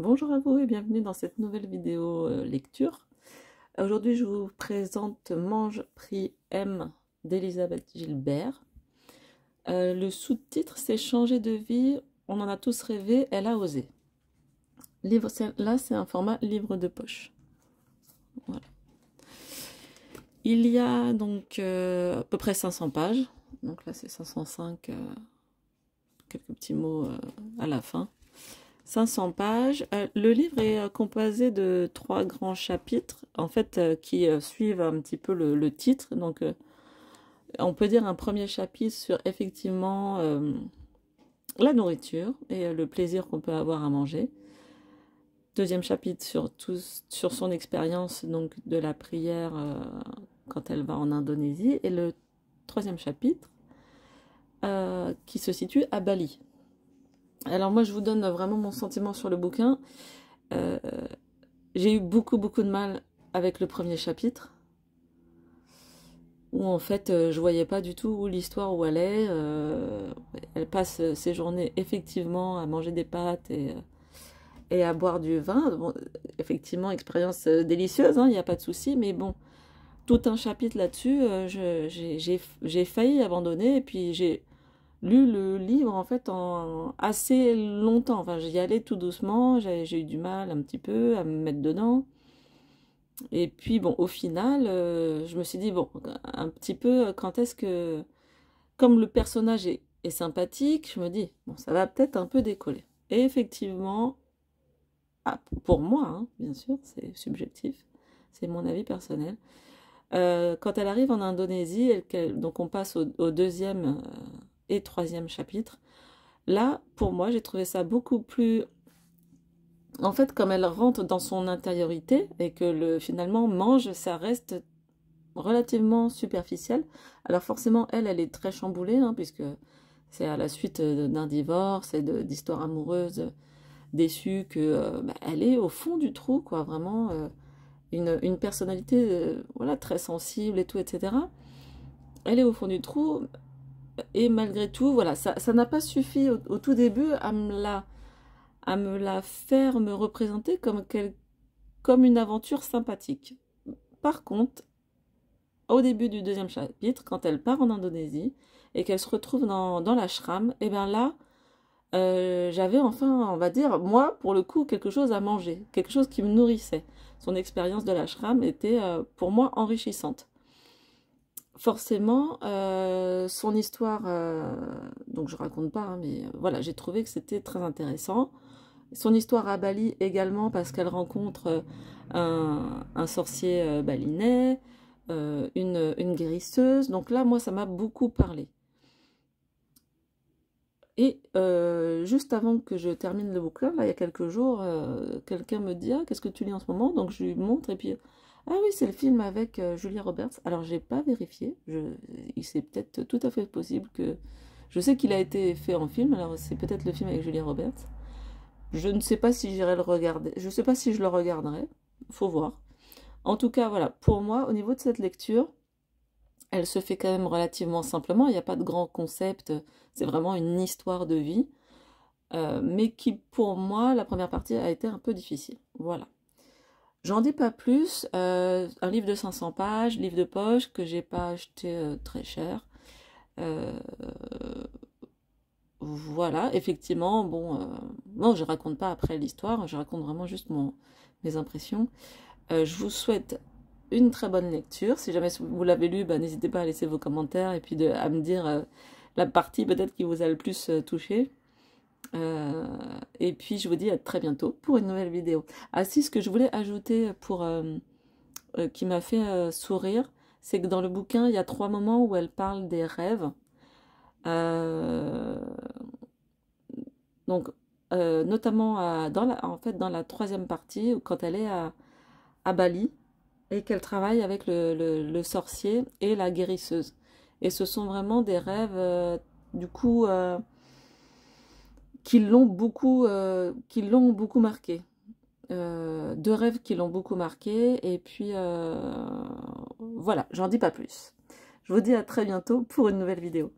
Bonjour à vous et bienvenue dans cette nouvelle vidéo euh, lecture. Aujourd'hui, je vous présente Mange, Prix, M d'Elisabeth Gilbert. Euh, le sous-titre, c'est Changer de vie, on en a tous rêvé, elle a osé. là, c'est un format livre de poche. Il y a donc euh, à peu près 500 pages. Donc là, c'est 505, quelques petits mots à la fin. 500 pages. Euh, le livre est euh, composé de trois grands chapitres, en fait, euh, qui suivent un petit peu le, titre. Donc, on peut dire un premier chapitre sur effectivement la nourriture et le plaisir qu'on peut avoir à manger. Deuxième chapitre sur, sur son expérience donc de la prière quand elle va en Indonésie. Et le troisième chapitre qui se situe à Bali. Alors moi, je vous donne vraiment mon sentiment sur le bouquin. Euh, j'ai eu beaucoup, beaucoup de mal avec le premier chapitre, où en fait, euh, je voyais pas du tout où l'histoire où elle est. Euh, elle passe ses journées effectivement à manger des pâtes et, à boire du vin. effectivement, expérience délicieuse, hein, il n'y a pas de souci, mais bon, tout un chapitre là-dessus, j'ai failli abandonner et puis j'ai lu le livre en fait en assez longtemps. Enfin, j'y allais tout doucement, j'ai eu du mal un petit peu à me mettre dedans. Et puis bon, au final, euh, je me suis dit, bon, un petit peu, quand est-ce que, comme le personnage est, sympathique, je me dis, bon, ça va peut-être un peu décoller. Et effectivement, ah, pour moi, hein, bien sûr, c'est subjectif, c'est mon avis personnel. Euh, quand elle arrive en Indonésie, elle, donc on passe au, deuxième, euh, et troisième chapitre. Là, pour moi, j'ai trouvé ça beaucoup plus... En fait, comme elle rentre dans son intériorité et que le finalement mange, ça reste relativement superficiel. Alors forcément, elle, elle est très chamboulée, hein, puisque c'est à la suite euh, d'un divorce et d'histoires amoureuses déçues que euh, bah, elle est au fond du trou, quoi, vraiment euh, une, personnalité voilà, très sensible et tout, etc. Elle est au fond du trou, et malgré tout, voilà, ça n'a pas suffi au, tout début à me, la, à me la faire me représenter comme, comme une aventure sympathique. Par contre, au début du deuxième chapitre, quand elle part en Indonésie et qu'elle se retrouve dans, dans l'ashram, et eh bien là, euh, j'avais enfin, on va dire, moi, pour le coup, quelque chose à manger, quelque chose qui me nourrissait. Son expérience de l'ashram était euh, pour moi enrichissante forcément, euh, son histoire, euh, donc je ne raconte pas, hein, mais euh, voilà, j'ai trouvé que c'était très intéressant. Son histoire à Bali également, parce qu'elle rencontre un, sorcier balinais, une, guérisseuse. Donc là, moi, ça m'a beaucoup parlé. Et juste avant que je termine le bouquin, là, il y a quelques jours, quelqu'un me dit ah, qu'est-ce que tu lis en ce moment Donc je lui montre et puis ah oui, c'est le film avec euh, Julia Roberts. Alors, je n'ai pas vérifié. c'est peut-être tout à fait possible que. Je sais qu'il a été fait en film, alors c'est peut-être le film avec Julia Roberts. Je ne sais pas si j'irai le regarder. Je ne sais pas si je le regarderai. Faut voir. En tout cas, voilà. Pour moi, au niveau de cette lecture, elle se fait quand même relativement simplement. Il n'y a pas de grand concept. C'est vraiment une histoire de vie. Euh, mais qui, pour moi, la première partie a été un peu difficile. Voilà. J'en dis pas plus, euh, un livre de 500 pages, livre de poche que j'ai pas acheté euh, très cher. Euh, voilà, effectivement, bon, non, je raconte pas après l'histoire, hein, je raconte vraiment juste mes impressions. je vous souhaite une très bonne lecture. Si jamais vous l'avez lu, bah, n'hésitez pas à laisser vos commentaires et puis à me dire la partie peut-être qui vous a le plus touché. Euh, et puis je vous dis à très bientôt pour une nouvelle vidéo. Ah si, ce que je voulais ajouter pour euh, euh, qui m'a fait sourire, c'est que dans le bouquin, il y a trois moments où elle parle des rêves. donc, notamment dans la, en fait dans la troisième partie, quand elle est à, à Bali et qu'elle travaille avec le, le, le, sorcier et la guérisseuse. Et ce sont vraiment des rêves, du coup qui l'ont beaucoup, euh, l'ont beaucoup marqué. Euh, deux rêves qui l'ont beaucoup marqué. Et puis, euh, voilà, j'en dis pas plus. Je vous dis à très bientôt pour une nouvelle vidéo.